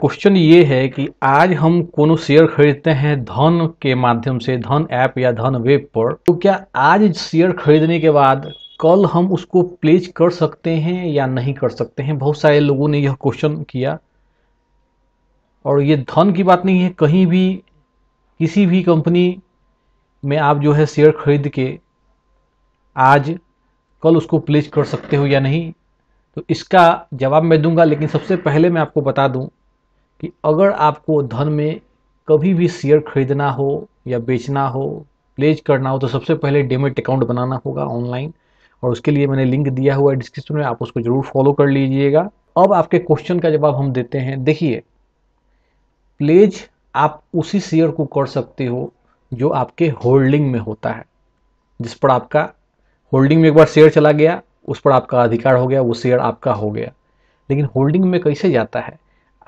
question ये है कि आज हम कोनो शेयर खरीदते हैं धन के माध्यम से धन ऐप या धन वेब पर तो क्या आज शेयर खरीदने के बाद कल हम उसको प्लेज कर सकते हैं या नहीं कर सकते हैं बहुत सारे लोगों ने यह क्वेश्चन किया और ये धन की बात नहीं है कहीं भी किसी भी कंपनी में आप जो है शेयर खरीद के आज कल उसको प्लेज कर सकते हो या नहीं तो इसका जवाब मैं दूंगा लेकिन सबसे पहले मैं आपको बता दूं कि अगर आपको धन में कभी भी शेयर खरीदना हो या बेचना हो प्लेज करना हो तो सबसे पहले डेमेट अकाउंट बनाना होगा ऑनलाइन और उसके लिए मैंने लिंक दिया हुआ है डिस्क्रिप्शन में आप उसको जरूर फॉलो कर लीजिएगा अब आपके क्वेश्चन का जवाब हम देते हैं देखिए प्लेज आप उसी शेयर को कर सकते हो जो आपके होल्डिंग में होता है जिस पर आपका होल्डिंग में एक बार शेयर चला गया उस पर आपका अधिकार हो गया वो शेयर आपका हो गया लेकिन होल्डिंग में कैसे जाता है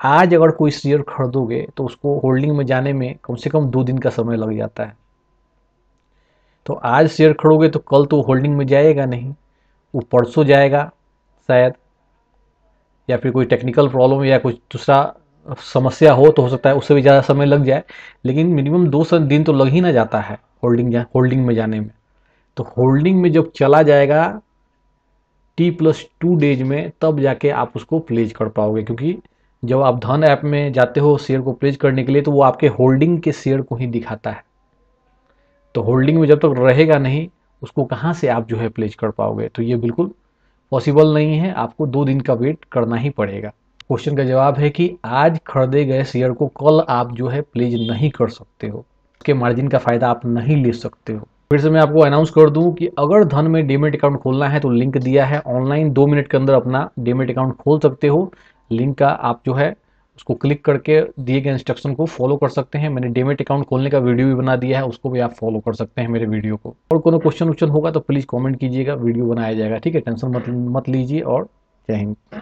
आज अगर कोई शेयर खरीदोगे तो उसको होल्डिंग में जाने में कम से कम दो दिन का समय लग जाता है तो आज शेयर खड़ोगे तो कल तो होल्डिंग में जाएगा नहीं वो परसों जाएगा शायद या फिर कोई टेक्निकल प्रॉब्लम या कुछ दूसरा समस्या हो तो हो सकता है उससे भी ज़्यादा समय लग जाए लेकिन मिनिमम दो दिन तो लग ही ना जाता है होल्डिंग जा होल्डिंग में जाने में तो होल्डिंग में जब चला जाएगा टी प्लस टू डेज में तब जाके आप उसको प्लेज कर पाओगे क्योंकि जब आप धन ऐप में जाते हो शेयर को प्लेज करने के लिए तो वो आपके होल्डिंग के शेयर को ही दिखाता है तो होल्डिंग में जब तक तो रहेगा नहीं उसको कहाँ से आप जो है प्लेज कर पाओगे तो ये बिल्कुल पॉसिबल नहीं है आपको दो दिन का वेट करना ही पड़ेगा क्वेश्चन का जवाब है कि आज खरीदे गए शेयर को कल आप जो है प्लेज नहीं कर सकते हो उसके मार्जिन का फ़ायदा आप नहीं ले सकते हो फिर से मैं आपको अनाउंस कर दूं कि अगर धन में डेमेट अकाउंट खोलना है तो लिंक दिया है ऑनलाइन दो मिनट के अंदर अपना डेमेट अकाउंट खोल सकते हो लिंक का आप जो है उसको क्लिक करके दिए गए इंस्ट्रक्शन को फॉलो कर सकते हैं मैंने डेमेट अकाउंट खोलने का वीडियो भी बना दिया है उसको भी आप फॉलो कर सकते हैं मेरे वीडियो को और कोई क्वेश्चन उच्चन होगा तो प्लीज़ कॉमेंट कीजिएगा वीडियो बनाया जाएगा ठीक है टेंशन मत मत लीजिए और जय हिंद